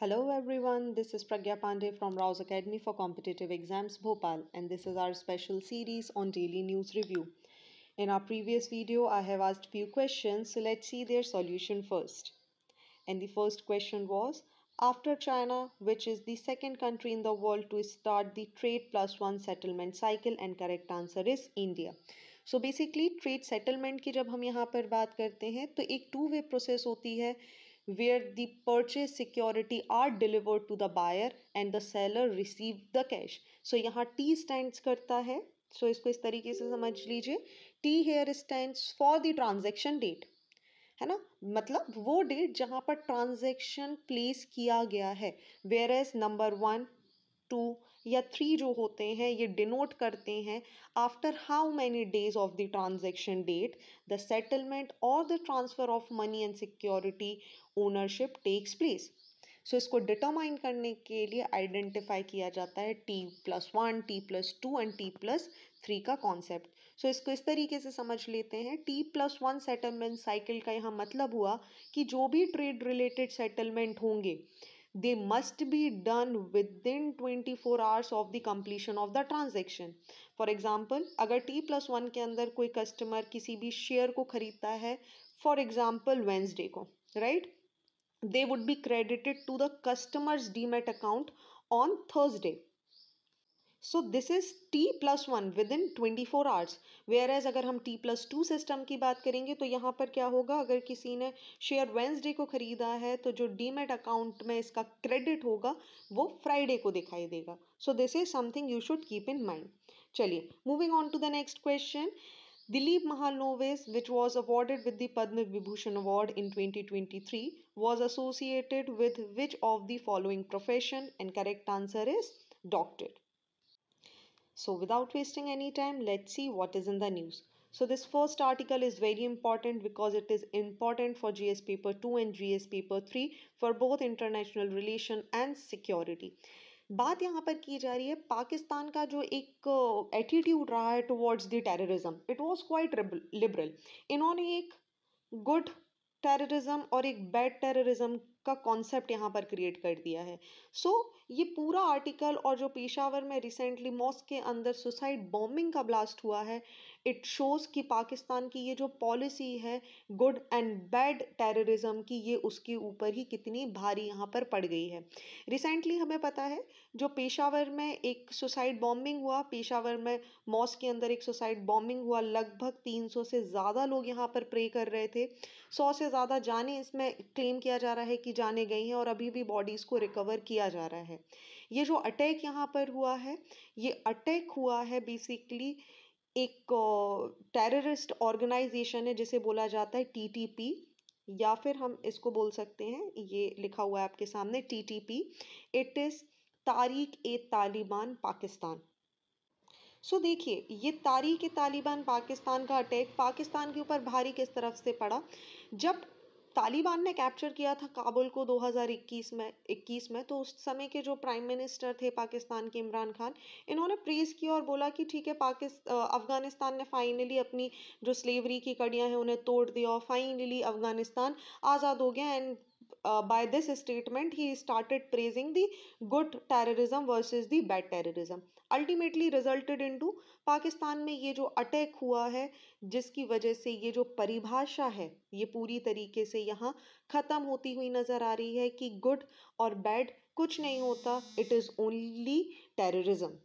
Hello everyone, this is Pragya Pandey from Rouse Academy for Competitive Exams Bhopal and this is our special series on daily news review. In our previous video, I have asked few questions, so let's see their solution first. And the first question was, after China, which is the second country in the world to start the trade plus one settlement cycle and correct answer is India. basically, trade settlement ki jab hum yaha par baat karte hain, to ek two way process hoti hai. where the purchase security are delivered to the buyer and the seller receive the cash so yahan T stands karta hai so isko is tarike se samajh lijiye T here stands for the transaction date है ना मतलब वो date जहाँ per transaction place किया गया है whereas number one two या three जो होते हैं ये डिनोट करते हैं after how many days of the transaction date the settlement और the transfer of money and security ownership takes place so इसको डिटरमाइन करने के लिए आइडेंटिफाई किया जाता है T plus one T plus two and T plus three का concept so so इसको इस तरीके से समझ लेते हैं T plus one settlement cycle का यहाँ मतलब हुआ कि जो भी ट्रेड रिलेटेड सेटलमेंट होंगे they must be done within 24 hours of the completion of the transaction for example अगर t प्लस वन के अंदर कोई customer किसी भी share को खरीदता है for example Wednesday को right they would be credited to the customer's demat account on Thursday so this is T plus one within twenty four hours whereas अगर हम टी प्लस टू सिस्टम की बात करेंगे तो यहाँ पर क्या होगा अगर किसी ने शेयर वेंसडे को खरीदा है तो जो डीमेट अकाउंट में इसका क्रेडिट होगा वो फ्राइडे को दिखाई देगा so this is something you should keep in mind चलिए moving on to the next question which was which with the Padma Vibhushan award in twenty twenty 2023, was associated with which of the following profession and correct answer is doctor So without wasting any time, let's see what is in the news. So this first article is very important because it is important for GS paper 2 and GS paper 3 for both international relation and security. बात यहाँ पर की जा रही है पाकिस्तान का जो एक attitude रहा है towards the terrorism it was quite liberal इन्होंने एक good terrorism और एक bad terrorism का कॉन्सेप्ट यहाँ पर क्रिएट कर दिया है सो so, ये पूरा आर्टिकल और जो पेशावर में रिसेंटली मॉस्क के अंदर सुसाइड बॉम्बिंग का ब्लास्ट हुआ है इट शोज़ कि पाकिस्तान की ये जो पॉलिसी है गुड एंड बैड टेररिज्म की ये उसके ऊपर ही कितनी भारी यहाँ पर पड़ गई है रिसेंटली हमें पता है जो पेशावर में एक सुसाइड बॉम्बिंग हुआ पेशावर में मॉस के अंदर एक सुसाइड बॉम्बिंग हुआ लगभग 300 से ज़्यादा लोग यहाँ पर प्रे कर रहे थे 100 से ज़्यादा जाने इसमें क्लेम किया जा रहा है कि जाने गई हैं और अभी भी बॉडीज़ को रिकवर किया जा रहा है ये जो अटैक यहाँ पर हुआ है ये अटैक हुआ है बेसिकली एक टेररिस्ट ऑर्गेनाइजेशन है जिसे बोला जाता है टीटीपी या फिर हम इसको बोल सकते हैं ये लिखा हुआ है आपके सामने टीटीपी इट इज़ तारीख ए तालिबान पाकिस्तान सो देखिए ये तारीख ए तालिबान पाकिस्तान का अटैक पाकिस्तान के ऊपर भारी किस तरफ से पड़ा जब तालिबान ने कैप्चर किया था काबुल को 2021 में 21 में तो उस समय के जो प्राइम मिनिस्टर थे पाकिस्तान के इमरान खान इन्होंने प्रेस किया और बोला कि ठीक है पाकिस्तान अफ़गानिस्तान ने फाइनली अपनी जो स्लेवरी की कड़ियाँ हैं उन्हें तोड़ दिया और फाइनली अफ़गानिस्तान आज़ाद हो गया and uh, by this statement he started praising the good terrorism versus the bad terrorism ultimately resulted into pakistan mein ye jo attack hua hai jiski wajah se ye jo paribhasha hai ye puri tarike se yahan khatam hoti hui nazar aa rahi hai ki good aur bad kuch nahi hota it is only terrorism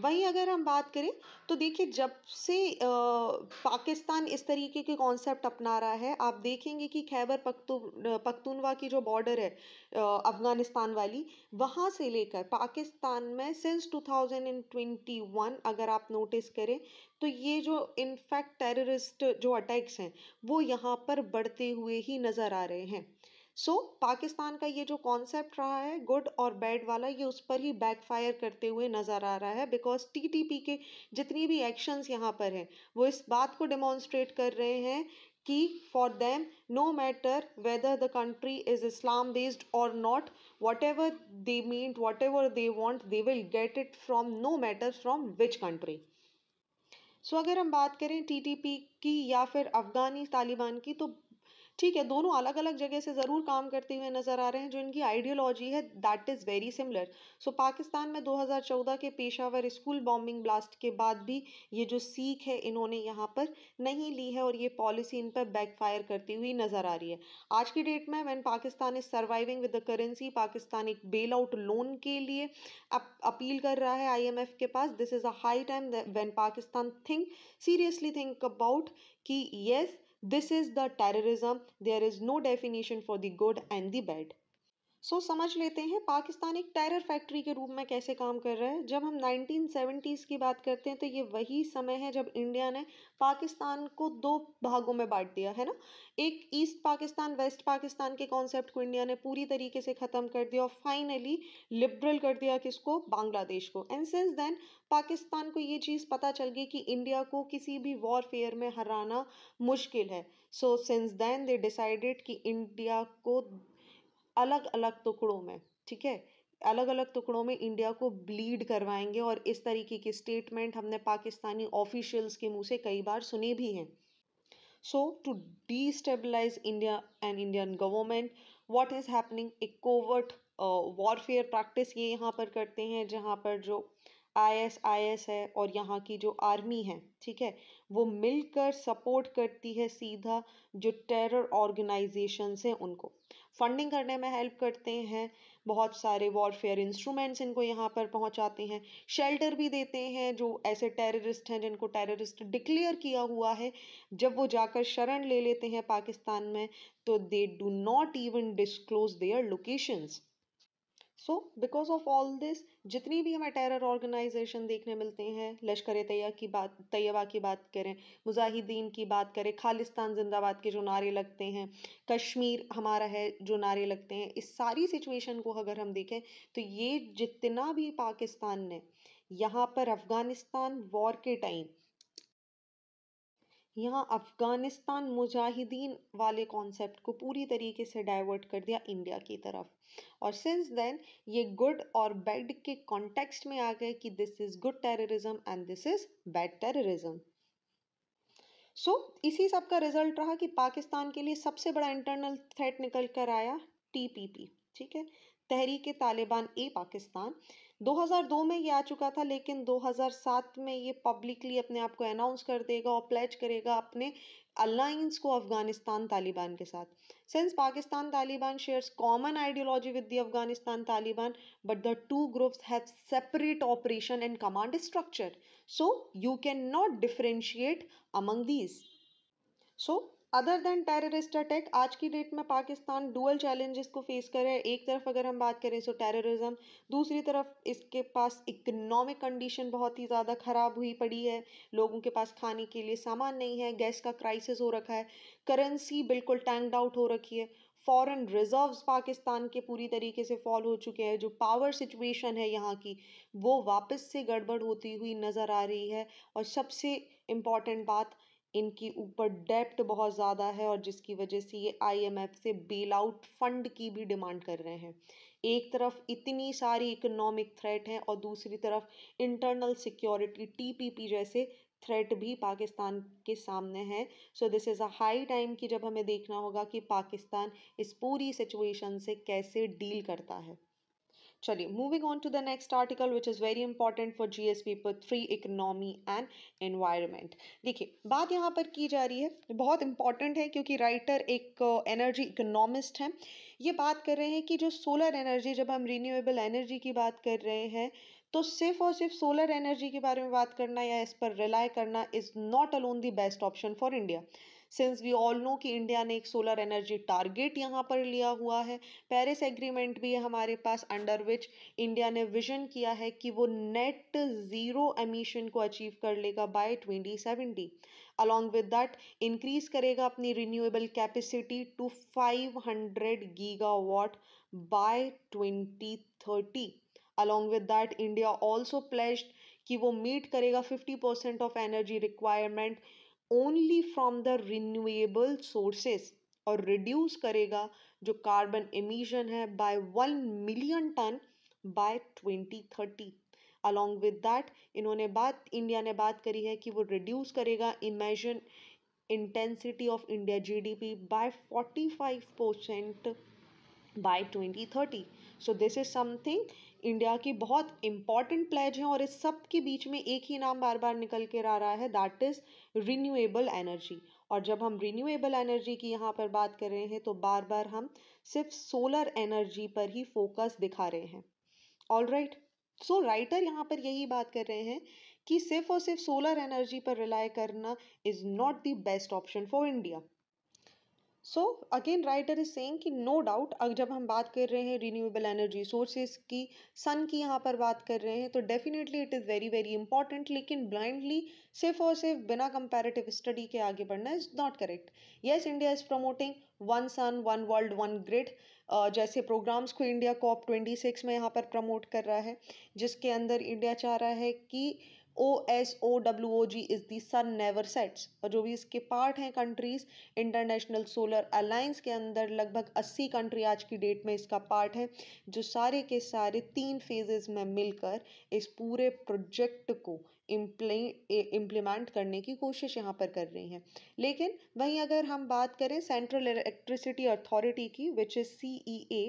वहीं अगर हम बात करें तो देखिए जब से पाकिस्तान इस तरीके के कॉन्सेप्ट अपना रहा है आप देखेंगे कि खैबर पख्तू पख्तूनवा की जो बॉर्डर है अफ़गानिस्तान वाली वहाँ से लेकर पाकिस्तान में सिंस 2021 अगर आप नोटिस करें तो ये जो इनफैक्ट टेररिस्ट जो अटैक्स हैं वो यहाँ पर बढ़ते हुए ही नज़र आ रहे हैं सो so, पाकिस्तान का ये जो कॉन्सेप्ट रहा है गुड और बैड वाला ये उस पर ही बैकफायर करते हुए नज़र आ रहा है बिकॉज टीटीपी के जितनी भी एक्शंस यहाँ पर हैं वो इस बात को डिमॉन्स्ट्रेट कर रहे हैं कि for them no matter whether the country is Islam based और not whatever they mean whatever they want they will get it from no matter from which country so अगर हम बात करें TTP की या फिर अफ़गानी तालिबान की तो ठीक है दोनों अलग अलग जगह से ज़रूर काम करते हुए नज़र आ रहे हैं जो इनकी आइडियोलॉजी है that is very similar so Pakistan में 2014 के पेशावर स्कूल बॉम्बिंग ब्लास्ट के बाद भी ये जो सीख है इन्होंने यहाँ पर नहीं ली है और ये पॉलिसी इन पर बैकफायर करती हुई नज़र आ रही है आज की डेट में when Pakistan is surviving with the currency Pakistan एक बेल आउट लोन के लिए अप, अपील कर रहा है एफ के पास this is a high time when Pakistan think seriously think about कि yes This is the terrorism. There is no definition for the good and the bad. So so, समझ लेते हैं पाकिस्तान एक टेरर फैक्ट्री के रूप में कैसे काम कर रहा है जब हम 1970s की बात करते हैं तो ये वही समय है जब इंडिया ने पाकिस्तान को दो भागों में बांट दिया है ना एक ईस्ट पाकिस्तान वेस्ट पाकिस्तान के कॉन्सेप्ट को इंडिया ने पूरी तरीके से ख़त्म कर दिया और फाइनली लिबरल कर दिया किसको बांग्लादेश को एंड सिंस देन पाकिस्तान को ये चीज़ पता चल गई कि इंडिया को किसी भी वॉरफेयर में हराना मुश्किल है so since then they decided कि इंडिया को अलग अलग टुकड़ों में ठीक है अलग अलग टुकड़ों में इंडिया को ब्लीड करवाएंगे और इस तरीके के स्टेटमेंट हमने पाकिस्तानी ऑफिशियल्स के मुंह से कई बार सुने भी हैं so to destabilize India and Indian government what is happening एक कोवर्ट वॉरफेयर प्रैक्टिस ये यहाँ पर करते हैं जहाँ पर जो आई एस आई एस है और यहाँ की जो आर्मी है ठीक है वो मिलकर सपोर्ट करती है सीधा जो टेरर ऑर्गेनाइजेशन है उनको फंडिंग करने में हेल्प करते हैं बहुत सारे वॉरफेयर इंस्ट्रूमेंट्स इनको यहाँ पर पहुँचाते हैं शेल्टर भी देते हैं जो ऐसे टेररिस्ट हैं जिनको टेररिस्ट डिक्लेयर किया हुआ है जब वो जाकर शरण ले लेते हैं पाकिस्तान में तो they do not even disclose their locations so because of all this जितनी भी हमें टेरर ऑर्गेनाइजेशन देखने मिलते हैं लश्कर तैया की बात तैयबा की बात करें मुजाहिदीन की बात करें खालिस्तान जिंदाबाद के जो नारे लगते हैं कश्मीर हमारा है जो नारे लगते हैं इस सारी सिचुएशन को अगर हम देखें तो ये जितना भी पाकिस्तान ने यहाँ पर अफ़गानिस्तान वॉर के टाइम यहाँ अफ़गानिस्तान मुजाहिदीन वाले कॉन्सेप्ट को पूरी तरीके से डाइवर्ट कर दिया इंडिया की तरफ और सिंस देन ये गुड और बैड के कॉन्टेक्स्ट में आ गए कि this is good terrorism and this is bad terrorism so इसी सब का रिजल्ट रहा कि पाकिस्तान के लिए सबसे बड़ा इंटरनल थ्रेट निकल कर आया टीपीपी ठीक है तहरीक तालिबान ए पाकिस्तान 2002 में ये आ चुका था लेकिन 2007 में ये पब्लिकली अपने आप को अनाउंस कर देगा और प्लेज करेगा अपने अलाइंस को अफगानिस्तान तालिबान के साथ since Pakistan Taliban shares common ideology with the Afghanistan Taliban but the two groups have separate operation and command structure so you can not differentiate among these so other than terrorist attack आज की डेट में Pakistan dual challenges को face कर रहा है एक तरफ अगर हम बात करें सो तो टेररिज्म दूसरी तरफ इसके पास इकोनॉमिक कंडीशन बहुत ही ज़्यादा ख़राब हुई पड़ी है लोगों के पास खाने के लिए सामान नहीं है गैस का क्राइसिस हो रखा है करेंसी बिल्कुल टैंकड आउट हो रखी है फॉरेन रिजर्व्स पाकिस्तान के पूरी तरीके से फॉल हो चुके हैं जो पावर सिचुएशन है यहाँ की वो वापस से गड़बड़ होती हुई नज़र आ रही है और सबसे इम्पॉर्टेंट बात इनकी ऊपर डेप्ट बहुत ज़्यादा है और जिसकी वजह से ये आईएमएफ से बेल आउट फंड की भी डिमांड कर रहे हैं एक तरफ इतनी सारी इकोनॉमिक थ्रेट हैं और दूसरी तरफ इंटरनल सिक्योरिटी टीपीपी जैसे थ्रेट भी पाकिस्तान के सामने है so this is a high time कि जब हमें देखना होगा कि पाकिस्तान इस पूरी सिचुएशन से कैसे डील करता है चलिए moving on to the next article which is very important for G S people three economy and environment देखिए बात यहाँ पर की जा रही है बहुत इंपॉर्टेंट है क्योंकि राइटर एक एनर्जी इकोनॉमिस्ट हैं ये बात कर रहे हैं कि जो सोलर एनर्जी जब हम रिन्यूएबल एनर्जी की बात कर रहे हैं तो सिर्फ और सिर्फ सोलर एनर्जी के बारे में बात करना या इस पर रिलाई करना is not alone the best option for India since we all know कि इंडिया ने एक सोलर एनर्जी टारगेट यहाँ पर लिया हुआ है पेरिस एग्रीमेंट भी है हमारे पास अंडर विच इंडिया ने विजन किया है कि वो नेट ज़ीरो एमिशन को अचीव कर लेगा by twenty seventy along with that increase करेगा अपनी renewable capacity to five hundred gigawatt by twenty thirty along with that India also placed कि वो मीट करेगा fifty percent of energy requirement only from the renewable sources और reduce करेगा जो carbon emission है by one million ton by twenty thirty along with that इन्होंने बात India ने बात करी है कि वो रिड्यूस करेगा emission intensity of India G D P by forty five percent twenty thirty so this is something India की बहुत इंपॉर्टेंट प्लेज हैं और इस सब के बीच में एक ही नाम बार बार निकल कर आ रहा है दैट इज़ रिन्यूएबल एनर्जी और जब हम रिन्यूएबल एनर्जी की यहाँ पर बात कर रहे हैं तो बार बार हम सिर्फ सोलर एनर्जी पर ही फोकस दिखा रहे हैं ऑल राइट सो राइटर यहाँ पर यही बात कर रहे हैं कि सिर्फ और सिर्फ सोलर एनर्जी पर रिलाय करना is not the best option for India so again writer is saying कि नो डाउट जब हम बात कर रहे हैं रिन्यूएबल एनर्जी सोर्सेज की सन की यहाँ पर बात कर रहे हैं तो definitely it is very very important लेकिन ब्लाइंडली सिर्फ और सिर्फ बिना कंपैरेटिव स्टडी के आगे बढ़ना is not correct yes India is promoting one sun one world one grid जैसे प्रोग्राम्स को इंडिया कॉप ट्वेंटी सिक्स में यहाँ पर प्रमोट कर रहा है जिसके अंदर इंडिया चाह रहा है कि O S O W O G is the sun never sets और जो भी इसके पार्ट हैं कंट्रीज़ इंटरनेशनल सोलर अलाइंस के अंदर लगभग 80 कंट्री आज की डेट में इसका पार्ट है जो सारे के सारे तीन फेजेस में मिलकर इस पूरे प्रोजेक्ट को इम्प्लीमेंट करने की कोशिश यहाँ पर कर रही हैं लेकिन वहीं अगर हम बात करें सेंट्रल इलेक्ट्रिसिटी अथॉरिटी की which is C E A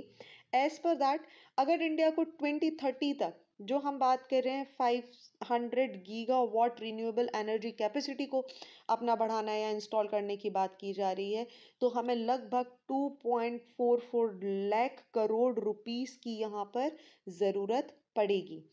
as per that अगर इंडिया को ट्वेंटी थर्टी तक जो हम बात कर रहे हैं five hundred gigawatt renewable energy capacity को अपना बढ़ाना या इंस्टॉल करने की बात की जा रही है तो हमें लगभग two point four four lakh crore rupees की यहाँ पर ज़रूरत पड़ेगी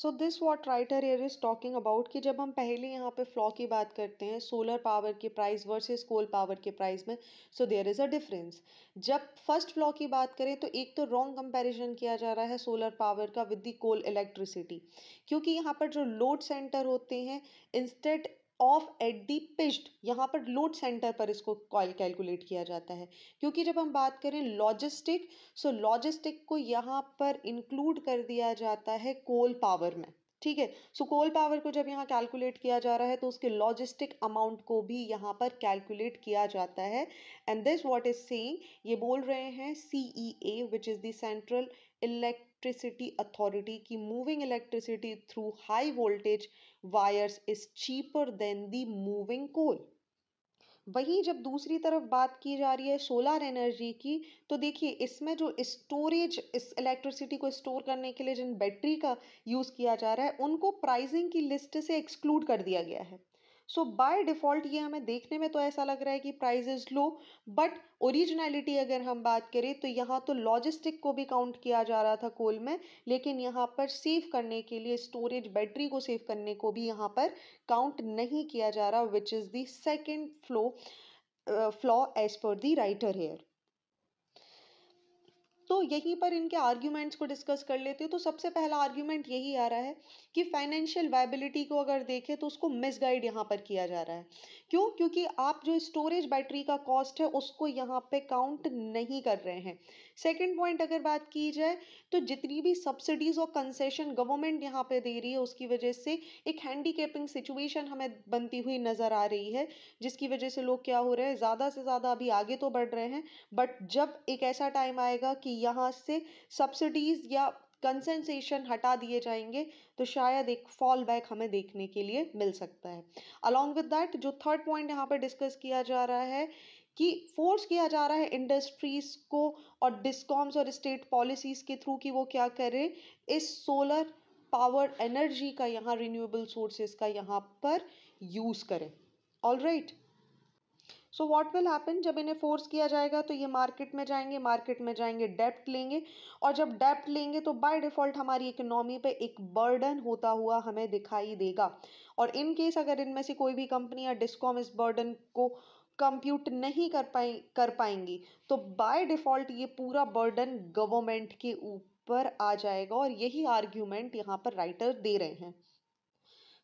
so this what writer here is talking about कि जब हम पहले यहाँ पे फ्लॉ की बात करते हैं सोलर पावर के प्राइस वर्सेस कोल पावर के प्राइस में so there is a difference जब फर्स्ट फ्लॉ की बात करें तो एक तो रॉन्ग कंपैरिजन किया जा रहा है सोलर पावर का विद दी कोल इलेक्ट्रिसिटी क्योंकि यहाँ पर जो लोड सेंटर होते हैं instead of at the pithead यहाँ पर लोड सेंटर पर इसको कॉल कैलकुलेट किया जाता है क्योंकि जब हम बात करें लॉजिस्टिक सो लॉजिस्टिक को यहाँ पर इंक्लूड कर दिया जाता है कोल पावर में ठीक है सो कोल पावर को जब यहाँ कैलकुलेट किया जा रहा है तो उसके लॉजिस्टिक अमाउंट को भी यहाँ पर कैलकुलेट किया जाता है and this what is saying ये बोल रहे हैं C E A which is central central electricity authority की moving electricity through high voltage wires is cheaper than the moving coal वहीं जब दूसरी तरफ बात की जा रही है सोलर एनर्जी की तो देखिए इसमें जो स्टोरेज इस इलेक्ट्रिसिटी को स्टोर करने के लिए जिन बैटरी का यूज़ किया जा रहा है उनको प्राइसिंग की लिस्ट से एक्सक्लूड कर दिया गया है सो बाय डिफ़ॉल्ट ये हमें देखने में तो ऐसा लग रहा है कि price is low but originality अगर हम बात करें तो यहाँ तो लॉजिस्टिक को भी काउंट किया जा रहा था कोल में लेकिन यहाँ पर सेव करने के लिए स्टोरेज बैटरी को सेव करने को भी यहाँ पर काउंट नहीं किया जा रहा which is the second flow flaw as per the writer hair तो यहीं पर इनके आर्ग्यूमेंट्स को डिस्कस कर लेते हैं तो सबसे पहला आर्ग्यूमेंट यही आ रहा है कि फाइनेंशियल वायबिलिटी को अगर देखें तो उसको मिसगाइड यहाँ पर किया जा रहा है क्यों क्योंकि आप जो स्टोरेज बैटरी का कॉस्ट है उसको यहाँ पे काउंट नहीं कर रहे हैं सेकेंड पॉइंट अगर बात की जाए तो जितनी भी सब्सिडीज़ और कंसेशन गवर्नमेंट यहाँ पे दे रही है उसकी वजह से एक हैंडीकेपिंग सिचुएशन हमें बनती हुई नज़र आ रही है जिसकी वजह से लोग क्या हो रहे हैं ज़्यादा से ज़्यादा अभी आगे तो बढ़ रहे हैं बट जब एक ऐसा टाइम आएगा कि यहाँ से सब्सिडीज़ या कंसेंसेशन हटा दिए जाएंगे तो शायद एक फॉल बैक हमें देखने के लिए मिल सकता है अलॉन्ग विद दैट जो थर्ड पॉइंट यहाँ पर डिस्कस किया जा रहा है कि फोर्स किया जा रहा है इंडस्ट्रीज़ को और डिस्कॉम्स और स्टेट पॉलिसीज़ के थ्रू कि वो क्या करें इस सोलर पावर एनर्जी का यहाँ रिन्यूएबल सोर्सेज का यहाँ पर यूज़ करें all right so what will happen जब इन्हें फोर्स किया जाएगा तो ये मार्केट में जाएंगे मार्केट में जाएंगे डेप्ट लेंगे और जब डेप्ट लेंगे तो बाय डिफ़ॉल्ट हमारी इकोनॉमी पे एक बर्डन होता हुआ हमें दिखाई देगा और इन केस अगर इनमें से कोई भी कंपनी या डिस्कॉम इस बर्डन को कंप्यूट नहीं कर पाए कर पाएंगी तो बाय डिफ़ॉल्ट ये पूरा बर्डन गवर्नमेंट के ऊपर आ जाएगा और यही आर्ग्यूमेंट यहाँ पर राइटर दे रहे हैं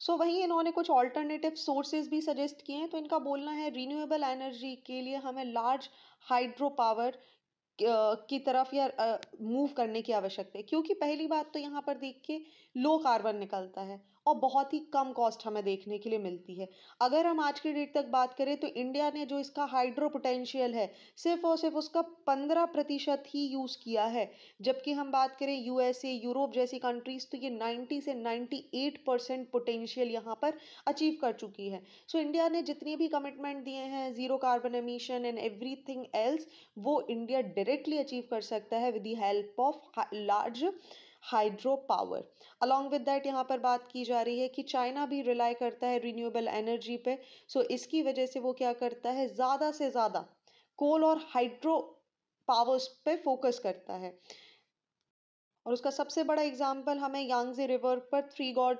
सो so, वहीं इन्होंने कुछ ऑल्टरनेटिव सोर्सेज भी सजेस्ट किए हैं तो इनका बोलना है रिन्यूएबल एनर्जी के लिए हमें लार्ज हाइड्रो पावर की तरफ या मूव करने की आवश्यकता है क्योंकि पहली बात तो यहाँ पर देख के लो कार्बन निकलता है और बहुत ही कम कॉस्ट हमें देखने के लिए मिलती है अगर हम आज के डेट तक बात करें तो इंडिया ने जो इसका हाइड्रो पोटेंशियल है सिर्फ और सिर्फ उसका पंद्रह प्रतिशत ही यूज़ किया है जबकि हम बात करें यूएसए यूरोप जैसी कंट्रीज़ तो ये नाइन्टी से नाइन्टी एट परसेंट पोटेंशियल यहाँ पर अचीव कर चुकी है सो so, इंडिया ने जितने भी कमिटमेंट दिए हैं zero carbon emission and every else वो इंडिया डायरेक्टली अचीव कर सकता है with the help of large hydro power along with that यहाँ पर बात की जा रही है कि चाइना भी रिलाई करता है रिन्यूएबल एनर्जी पे सो so इसकी वजह से वो क्या करता है ज़्यादा से ज़्यादा कोल और हाइड्रो पावर्स पे फोकस करता है और उसका सबसे बड़ा एग्जाम्पल हमें यांगजे रिवर पर थ्री गॉड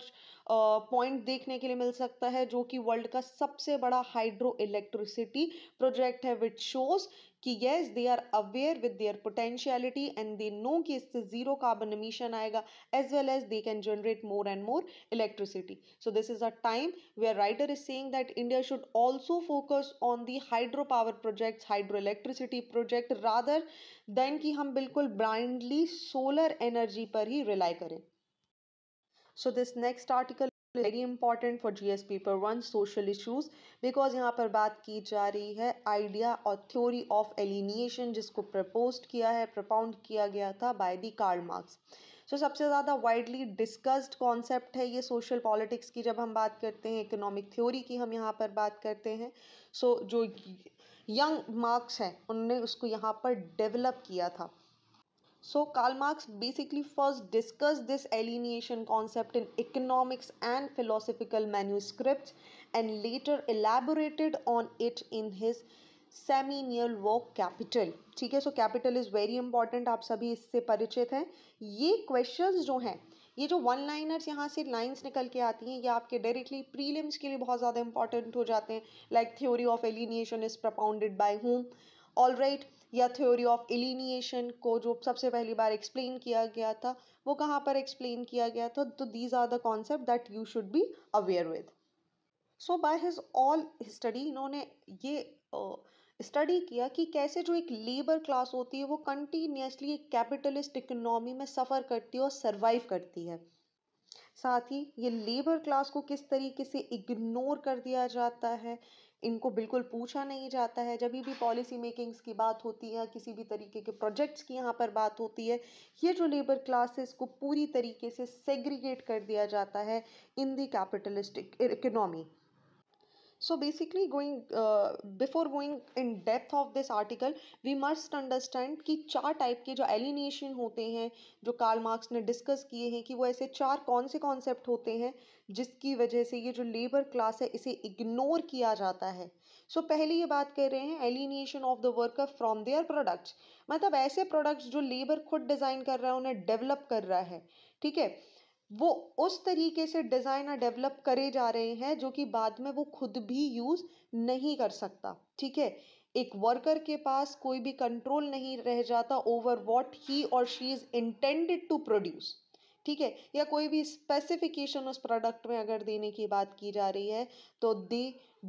पॉइंट देखने के लिए मिल सकता है जो कि वर्ल्ड का सबसे बड़ा हाइड्रो इलेक्ट्रिसिटी प्रोजेक्ट है विच शोज कि yes they are aware with their potentiality and they know कि इससे ज़ीरो कार्बन emission आएगा as well as they can generate more and more electricity so this is a time our writer is saying that India should also focus on the hydro power project hydro electricity project rather than कि हम बिल्कुल blindly solar energy पर ही rely करें so this next article very important for G S paper one social issues because यहाँ पर बात की जा रही है आइडिया और थ्योरी ऑफ एलिनिएशन जिसको प्रपोज किया है प्रपाउंड किया गया था by the Karl Marx so सबसे ज़्यादा वाइडली डिस्कस्ड कॉन्सेप्ट है ये सोशल पॉलिटिक्स की जब हम बात करते हैं इकोनॉमिक थ्योरी की हम यहाँ पर बात करते हैं सो so, जो यंग मार्क्स हैं उनने उसको यहाँ पर डेवलप किया था So Karl Marx basically first discussed this alienation concept in economics and philosophical manuscripts and later elaborated on it in his seminal work capital ठीक है so capital is very important आप सभी इससे परिचित हैं ये क्वेश्चंस जो हैं ये जो वन लाइनर्स यहाँ से लाइंस निकल के आती हैं ये आपके डायरेक्टली प्रीलिम्स के लिए बहुत ज़्यादा इंपॉर्टेंट हो जाते हैं like theory of alienation is propounded by whom all right या थ्योरी ऑफ एलिनिएशन को जो सबसे पहली बार एक्सप्लेन किया गया था वो कहाँ पर एक्सप्लेन किया गया था तो these are the concept that you should be aware with so by his all study इन्होंने ये स्टडी uh, किया कि कैसे जो एक लेबर क्लास होती है वो कंटिन्यूसली एक कैपिटलिस्ट इकोनॉमी में सफ़र करती है और सर्वाइव करती है साथ ही ये लेबर क्लास को किस तरीके से इग्नोर कर दिया जाता है इनको बिल्कुल पूछा नहीं जाता है जब भी पॉलिसी मेकिंग्स की बात होती है किसी भी तरीके के प्रोजेक्ट्स की यहाँ पर बात होती है ये जो लेबर क्लासेस को पूरी तरीके से सेग्रीगेट कर दिया जाता है in the capitalistic economy So basically going uh, before going in depth of this article we must understand कि चार type के जो alienation होते हैं जो Karl Marx ने discuss किए हैं कि वो ऐसे चार कौन से concept होते हैं जिसकी वजह से ये जो labor class है इसे ignore किया जाता है so, पहले ये बात कर रहे हैं alienation of the worker from their products मतलब ऐसे products जो labor खुद design कर रहा है उन्हें develop कर रहा है ठीक है वो उस तरीके से डिजाइन और डेवलप करे जा रहे हैं जो कि बाद में वो खुद भी यूज़ नहीं कर सकता ठीक है एक वर्कर के पास कोई भी कंट्रोल नहीं रह जाता ओवर वॉट ही और she is intended to produce ठीक है या कोई भी स्पेसिफिकेशन उस प्रोडक्ट में अगर देने की बात की जा रही है तो they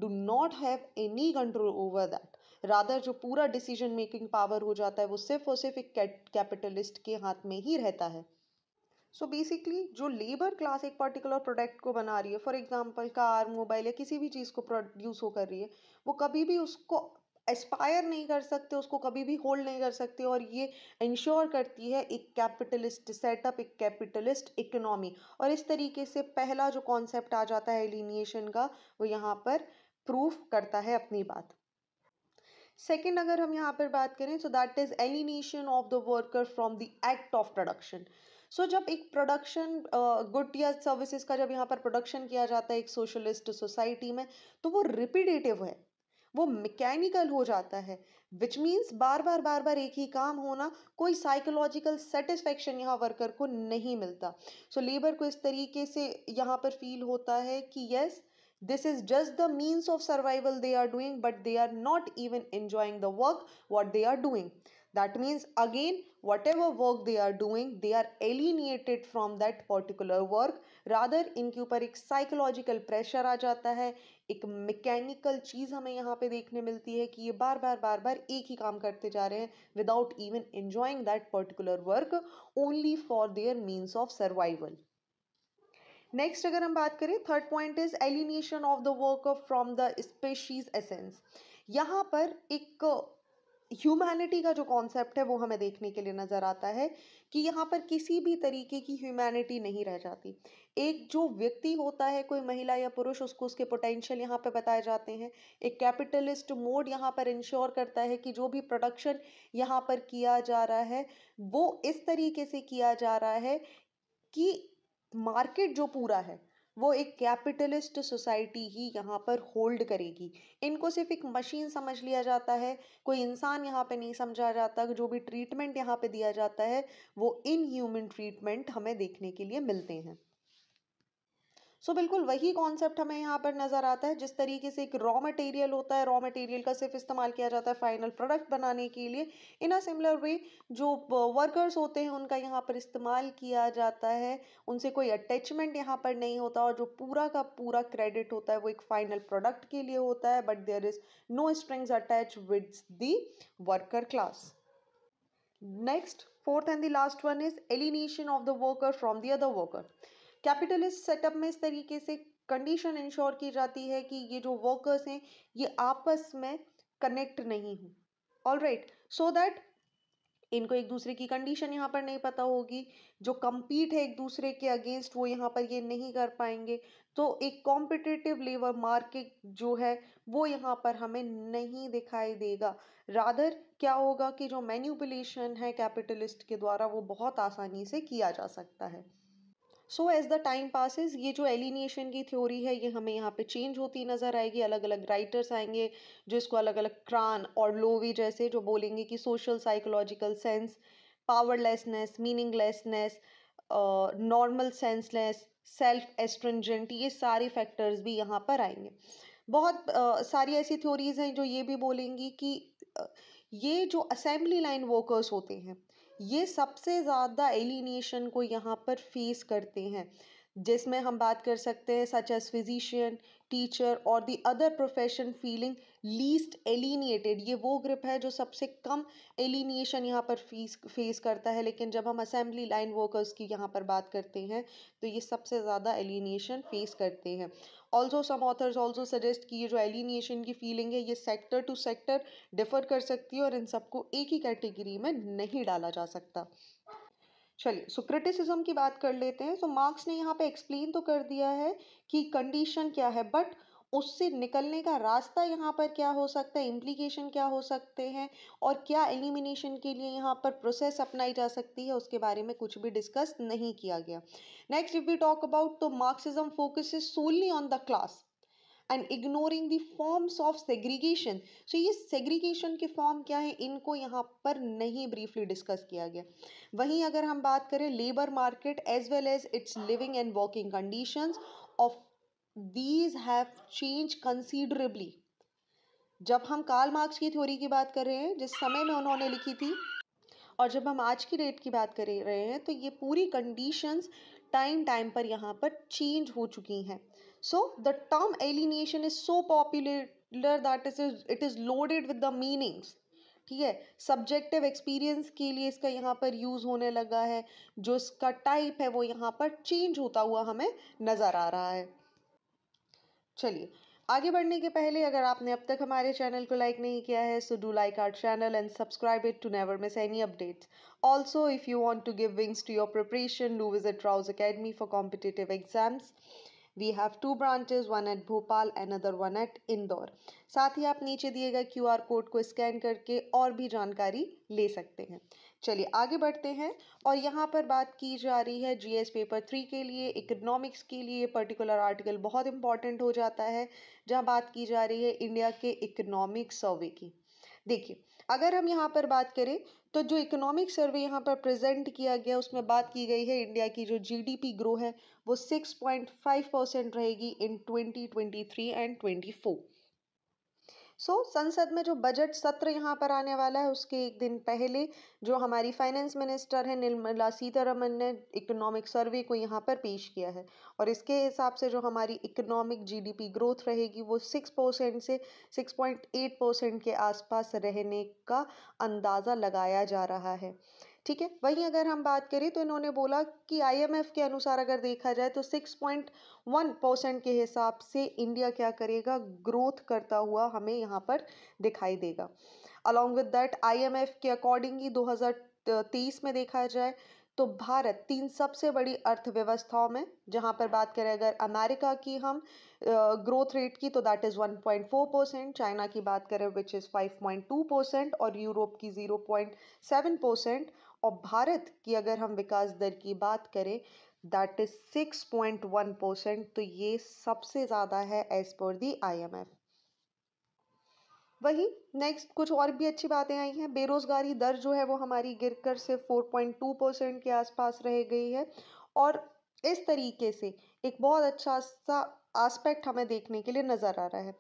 do not have any control over that rather जो पूरा डिसीजन मेकिंग पावर हो जाता है वो सिर्फ और सिर्फ एक कैपिटलिस्ट के हाथ में ही रहता है सो बेसिकली जो लेबर क्लास एक पर्टिकुलर प्रोडक्ट को बना रही है फॉर एग्जांपल कार मोबाइल या किसी भी चीज़ को प्रोड्यूस हो कर रही है वो कभी भी उसको एस्पायर नहीं कर सकते उसको कभी भी होल्ड नहीं कर सकते और ये इंश्योर करती है एक कैपिटलिस्ट सेटअप एक कैपिटलिस्ट इकोनॉमी और इस तरीके से पहला जो कॉन्सेप्ट आ जाता है एलिनिएशन का वो यहाँ पर प्रूफ करता है अपनी बात सेकेंड अगर हम यहाँ पर बात करें so that is alienation of the worker from the act of production so so, जब एक प्रोडक्शन गुड या सर्विसेज का जब यहाँ पर प्रोडक्शन किया जाता है एक सोशलिस्ट सोसाइटी में तो वो रिपीडेटिव है वो मैकेनिकल हो जाता है विच मीन्स बार बार बार बार एक ही काम होना कोई साइकोलॉजिकल सेटिस्फेक्शन यहाँ वर्कर को नहीं मिलता सो so, लेबर को इस तरीके से यहाँ पर फील होता है कि yes this is just the means of survival they are doing but they are not even enjoying the work what they are doing that means again whatever work they are doing they are alienated from that particular work rather इनके upar ek psychological pressure aa jata hai ek mechanical cheez hame yahan pe dekhne milti hai ki ye bar bar bar bar ek hi kaam karte ja rahe hain without even enjoying that particular work only for their means of survival next अगर हम बात करें third point is alienation of the work from the species essence यहाँ पर एक humanity का जो concept है वो हमें देखने के लिए नज़र आता है कि यहाँ पर किसी भी तरीके की ह्यूमैनिटी नहीं रह जाती एक जो व्यक्ति होता है कोई महिला या पुरुष उसको उसके पोटेंशियल यहाँ पे बताए जाते हैं एक कैपिटलिस्ट मोड यहाँ पर इंश्योर करता है कि जो भी प्रोडक्शन यहाँ पर किया जा रहा है वो इस तरीके से किया जा रहा है कि मार्केट जो पूरा है वो एक कैपिटलिस्ट सोसाइटी ही यहाँ पर होल्ड करेगी इनको सिर्फ एक मशीन समझ लिया जाता है कोई इंसान यहाँ पे नहीं समझा जाता जो भी ट्रीटमेंट यहाँ पे दिया जाता है वो इनह्यूमन ट्रीटमेंट हमें देखने के लिए मिलते हैं सो so, बिल्कुल वही कॉन्सेप्ट हमें यहाँ पर नज़र आता है जिस तरीके से एक रॉ मटेरियल होता है रॉ मटेरियल का सिर्फ इस्तेमाल किया जाता है फाइनल प्रोडक्ट बनाने के लिए इन अ सिमिलर वे जो वर्कर्स होते हैं उनका यहाँ पर इस्तेमाल किया जाता है उनसे कोई अटैचमेंट यहाँ पर नहीं होता और जो पूरा का पूरा क्रेडिट होता है वो एक फाइनल प्रोडक्ट के लिए होता है but there is no strings attach with the worker class next fourth and the last one is alienation of the worker from the other worker capitalist setup में इस तरीके से कंडीशन इंश्योर की जाती है कि ये जो वर्कर्स हैं ये आपस में कनेक्ट नहीं हों ऑल राइट सो दैट इनको एक दूसरे की कंडीशन यहाँ पर नहीं पता होगी जो कम्पीट है एक दूसरे के अगेंस्ट वो यहाँ पर ये नहीं कर पाएंगे तो एक कॉम्पिटिटिव लेबर मार्केट जो है वो यहाँ पर हमें नहीं दिखाई देगा रादर क्या होगा कि जो मैन्यूपुलेशन है कैपिटलिस्ट के द्वारा वो बहुत आसानी से किया जा सकता है so as the time passes ये जो एलिनिएशन की थ्योरी है ये हमें यहाँ पे चेंज होती नज़र आएगी अलग अलग राइटर्स आएंगे जो इसको अलग अलग क्रान और लोवी जैसे जो बोलेंगे कि social psychological sense powerlessness meaninglessness normal senseless self estrangement ये सारे फैक्टर्स भी यहाँ पर आएंगे बहुत uh, सारी ऐसी थ्योरीज हैं जो ये भी बोलेंगी कि uh, ये जो असेंबली लाइन वर्कर्स होते हैं ये सबसे ज़्यादा एलिनेशन को यहाँ पर फेस करते हैं जिसमें हम बात कर सकते हैं सच एज फिजिशियन टीचर और the other profession feeling least alienated ये वो ग्रुप है जो सबसे कम एलिनेशन यहाँ पर फीस फेस करता है लेकिन जब हम असेंबली लाइन वर्कर्स की यहाँ पर बात करते हैं तो ये सबसे ज़्यादा एलिनेशन फेस करते हैं also some authors also suggest की ये जो एलिनिएशन की फीलिंग है ये सेक्टर टू सेक्टर डिफर कर सकती है और इन सबको एक ही कैटेगरी में नहीं डाला जा सकता चलिए सो क्रिटिसिज्म की बात कर लेते हैं सो so, मार्क्स ने यहाँ पे एक्सप्लेन तो कर दिया है कि कंडीशन क्या है बट उससे निकलने का रास्ता यहाँ पर क्या हो सकता है इम्प्लीकेशन क्या हो सकते हैं और क्या एलिमिनेशन के लिए यहाँ पर प्रोसेस अपनाई जा सकती है उसके बारे में कुछ भी डिस्कस नहीं किया गया next if we talk about तो Marxism focus is on the class and ignoring the forms of segregation so ये सेग्रीगेशन के फॉर्म क्या है इनको यहाँ पर नहीं ब्रीफली डिस्कस किया गया वहीं अगर हम बात करें labour market as well as its living and working condition of these have change considerably जब हम कार्ल मार्क्स की थ्योरी की बात कर रहे हैं जिस समय में उन्होंने लिखी थी और जब हम आज की डेट की बात कर रहे हैं तो ये पूरी कंडीशंस टाइम टाइम पर यहाँ पर चेंज हो चुकी हैं so the term alienation is so popular that is it is loaded with the meanings ठीक है सब्जेक्टिव एक्सपीरियंस के लिए इसका यहाँ पर यूज़ होने लगा है जो इसका टाइप है वो यहाँ पर चेंज होता हुआ हमें नज़र आ रहा है चलिए आगे बढ़ने के पहले अगर आपने अब तक हमारे चैनल को लाइक नहीं किया है so do like our channel and subscribe it to never miss any updates also if you want to give wings to your preparation do visit Rauz academy for competitive exams we have two branches one at Bhopal and other one at Indore साथ ही आप नीचे दिए गए Q R code को scan करके और भी जानकारी ले सकते हैं चलिए आगे बढ़ते हैं और यहाँ पर बात की जा रही है जीएस पेपर थ्री के लिए इकोनॉमिक्स के लिए पर्टिकुलर आर्टिकल बहुत इंपॉर्टेंट हो जाता है जहाँ बात की जा रही है इंडिया के इकोनॉमिक सर्वे की देखिए अगर हम यहाँ पर बात करें तो जो इकोनॉमिक सर्वे यहाँ पर प्रेजेंट किया गया उसमें बात की गई है इंडिया की जो जीडीपी ग्रो है वो 6.5 परसेंट रहेगी इन 2023 एंड 24 सो so, संसद में जो बजट सत्र यहाँ पर आने वाला है उसके एक दिन पहले जो हमारी फाइनेंस मिनिस्टर है निर्मला सीतारमन ने इकोनॉमिक सर्वे को यहाँ पर पेश किया है और इसके हिसाब से जो हमारी इकोनॉमिक जीडीपी ग्रोथ रहेगी वो सिक्स परसेंट से सिक्स पॉइंट एट परसेंट के आसपास रहने का अंदाज़ा लगाया जा रहा है ठीक है वहीं अगर हम बात करें तो इन्होंने बोला कि आईएमएफ के अनुसार अगर देखा जाए तो 6.1 परसेंट के हिसाब से इंडिया क्या करेगा ग्रोथ करता हुआ हमें यहाँ पर दिखाई देगा अलॉन्ग विद दैट आईएमएफ के अकॉर्डिंग ही 2023 में देखा जाए तो भारत तीन सबसे बड़ी अर्थव्यवस्थाओं में जहाँ पर बात करें अगर अमेरिका की हम ग्रोथ रेट की तो दैट इज़ 1.4 परसेंट चाइना की बात करें विच इज़ 5.2 परसेंट और यूरोप की 0.7 परसेंट और भारत की अगर हम विकास दर की बात करें that is six point one percent तो ये सबसे ज़्यादा है एज़ पर दी आईएमएफ वही नेक्स्ट कुछ और भी अच्छी बातें आई हैं बेरोज़गारी दर जो है वो हमारी गिरकर से 4.2 परसेंट के आसपास रह गई है और इस तरीके से एक बहुत अच्छा सा आस्पेक्ट हमें देखने के लिए नज़र आ रहा है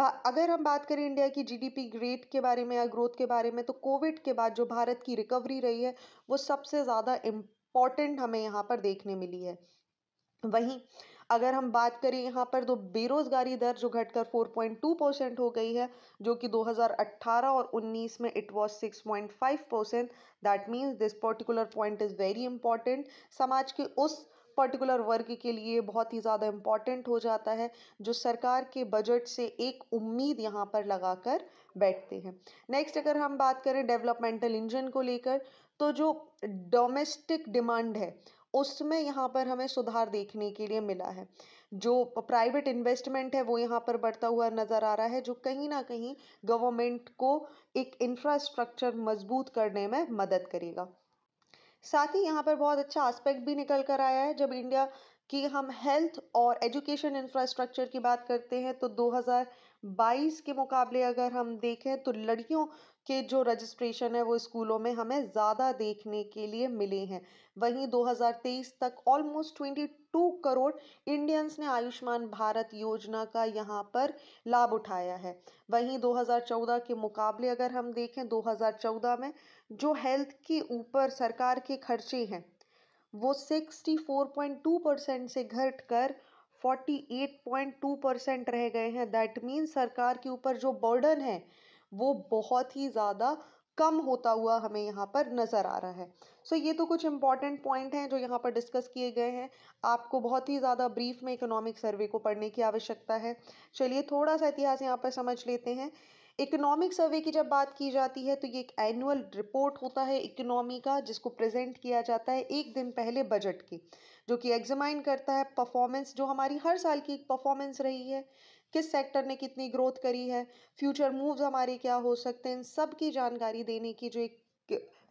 अगर हम बात करें इंडिया की जीडीपी ग्रेट के बारे में या ग्रोथ के बारे में तो कोविड के बाद जो भारत की रिकवरी रही है वो सबसे ज़्यादा इम्पॉर्टेंट हमें यहाँ पर देखने मिली है वहीं अगर हम बात करें यहाँ पर तो बेरोज़गारी दर जो घटकर 4.2 परसेंट हो गई है जो कि 2018 और 19 में it was 6.5 percent that means this particular point is very important समाज के उस पर्टिकुलर वर्ग के लिए बहुत ही ज़्यादा इम्पॉर्टेंट हो जाता है जो सरकार के बजट से एक उम्मीद यहाँ पर लगा कर बैठते हैं नेक्स्ट अगर हम बात करें डेवलपमेंटल इंजन को लेकर तो जो डोमेस्टिक डिमांड है उसमें यहाँ पर हमें सुधार देखने के लिए मिला है जो प्राइवेट इन्वेस्टमेंट है वो यहाँ पर बढ़ता हुआ नज़र आ रहा है जो कहीं ना कहीं गवर्नमेंट को एक इंफ्रास्ट्रक्चर मजबूत करने में मदद करेगा साथ ही यहाँ पर बहुत अच्छा एस्पेक्ट भी निकल कर आया है जब इंडिया की हम हेल्थ और एजुकेशन इंफ्रास्ट्रक्चर की बात करते हैं तो 2022 के मुकाबले अगर हम देखें तो लड़कियों के जो रजिस्ट्रेशन है वो स्कूलों में हमें ज़्यादा देखने के लिए मिले हैं वहीं 2023 तक ऑलमोस्ट 22 करोड़ इंडियंस ने आयुष्मान भारत योजना का यहाँ पर लाभ उठाया है वहीं 2014 के मुकाबले अगर हम देखें दो में जो हेल्थ के ऊपर सरकार के खर्चे हैं वो 64.2 परसेंट से घट कर 48.2 परसेंट रह गए हैं दैट मीन सरकार के ऊपर जो बर्डन है वो बहुत ही ज़्यादा कम होता हुआ हमें यहाँ पर नज़र आ रहा है सो so, ये तो कुछ इंपॉर्टेंट पॉइंट हैं जो यहाँ पर डिस्कस किए गए हैं आपको बहुत ही ज़्यादा ब्रीफ में इकोनॉमिक सर्वे को पढ़ने की आवश्यकता है चलिए थोड़ा सा इतिहास यहाँ पर समझ लेते हैं इकोनॉमिक सर्वे की जब बात की जाती है तो ये एक एनुअल रिपोर्ट होता है इकोनॉमी का जिसको प्रेजेंट किया जाता है एक दिन पहले बजट के जो कि एग्जामाइन करता है परफॉर्मेंस जो हमारी हर साल की परफॉर्मेंस रही है किस सेक्टर ने कितनी ग्रोथ करी है फ्यूचर मूव्स हमारे क्या हो सकते हैं इन सब की जानकारी देने की जो एक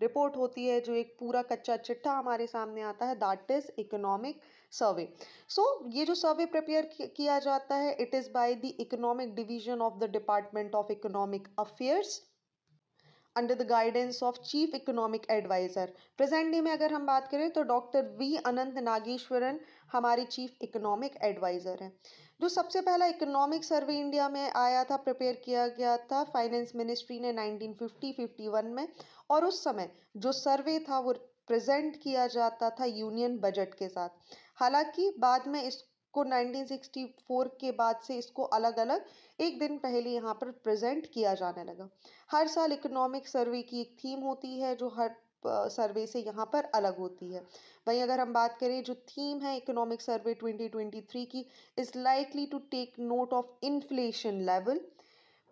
रिपोर्ट होती है जो एक पूरा कच्चा चिट्ठा हमारे सामने आता है that is economic survey so so, ये जो सर्वे प्रिपेयर किया जाता है it is by the economic division of the department of economic affairs under the guidance of chief economic adviser present day में अगर हम बात करें तो डॉक्टर वी अनंत नागेश्वरन हमारे चीफ इकोनॉमिक एडवाइज़र हैं जो सबसे पहला इकोनॉमिक सर्वे इंडिया में आया था प्रिपेयर किया गया था फाइनेंस मिनिस्ट्री ने 1950-51 में और उस समय जो सर्वे था वो प्रेजेंट किया जाता था यूनियन बजट के साथ हालांकि बाद में इसको 1964 के बाद से इसको अलग अलग एक दिन पहले यहाँ पर प्रेजेंट किया जाने लगा हर साल इकोनॉमिक सर्वे की एक थीम होती है जो हर सर्वे से यहाँ पर अलग होती है वहीं अगर हम बात करें जो थीम है इकोनॉमिक सर्वे 2023 की is likely to take note of inflation level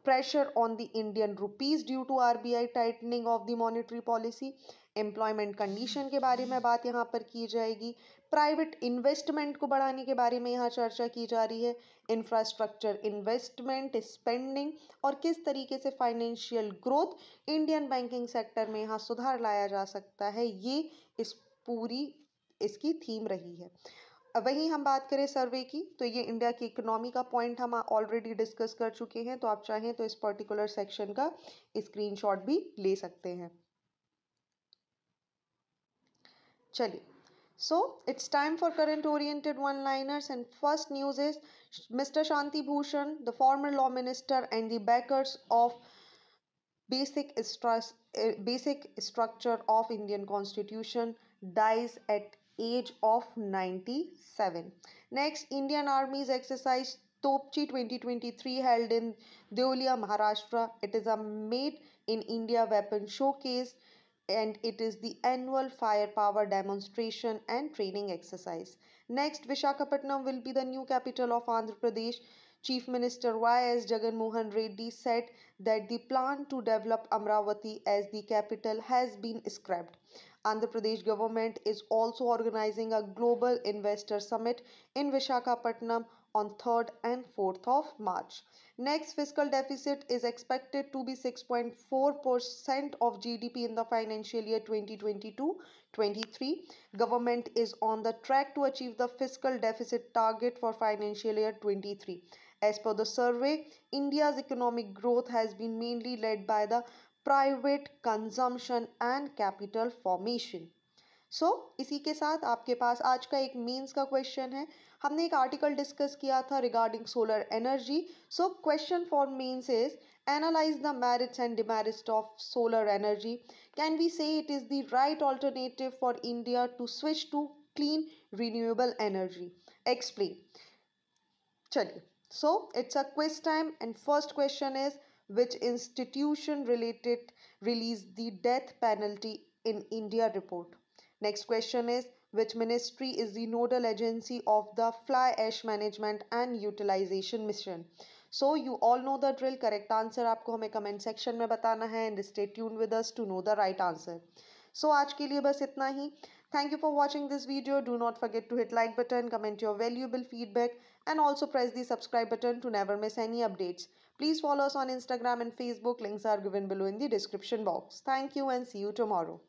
the Indian rupees due to R B I tightening of the monetary policy employment condition के बारे में बात यहाँ पर की जाएगी प्राइवेट इन्वेस्टमेंट को बढ़ाने के बारे में यहाँ चर्चा की जा रही है इंफ्रास्ट्रक्चर इन्वेस्टमेंट स्पेंडिंग और किस तरीके से financial growth Indian banking sector में यहाँ सुधार लाया जा सकता है ये इस पूरी इसकी थीम रही है वहीं हम बात करें सर्वे की तो ये इंडिया की इकोनॉमी का पॉइंट हम ऑलरेडी डिस्कस कर चुके हैं तो आप चाहें तो इस पर्टिकुलर सेक्शन का स्क्रीनशॉट भी ले सकते हैं चलिए so it's time for current oriented one liners and first news is mister Shanti Bhushan the former law minister and the backers of basic eh, basic structure of indian constitution dies at age of 97 next indian army's exercise topchi 2023 held in deolia maharashtra it is a made in india weapon showcase and it is the annual firepower demonstration and training exercise. Next, Vishakhapatnam will be the new capital of Andhra Pradesh. Chief Minister Y.S. Jagannath Reddy said that the plan to develop Amravati as the capital has been scrapped. Andhra Pradesh government is also organizing a global investor summit in Vishakhapatnam on 3rd and 4th of March. Next fiscal deficit is expected to be 6.4% of GDP in the financial year 2022-23. Government is on the track to achieve the fiscal deficit target for financial year 23. As per the survey, India's economic growth has been mainly led by the private consumption and capital formation so इसी के साथ आपके पास आज का एक mains का question है हमने एक आर्टिकल डिस्कस किया था regarding solar energy so question for mains is analyse the merits and demerits of solar energy can we say it is the right alternative for India to switch to clean renewable energy explain चलिए so it's a quiz time and first question is which institution related release the death penalty in India report next question is which ministry is the nodal agency of the fly ash management and utilization mission So you all know the drill. Correct answer, आपको हमें comment comment section. बताना है and stay tuned with us to know the right answer so आज के लिए बस Thank you for watching this video. Do not forget to hit like button, comment your valuable feedback and also press the subscribe button to never miss any updates. Please follow us on Instagram and Facebook. Links are given below in the description box. Thank you and see you tomorrow.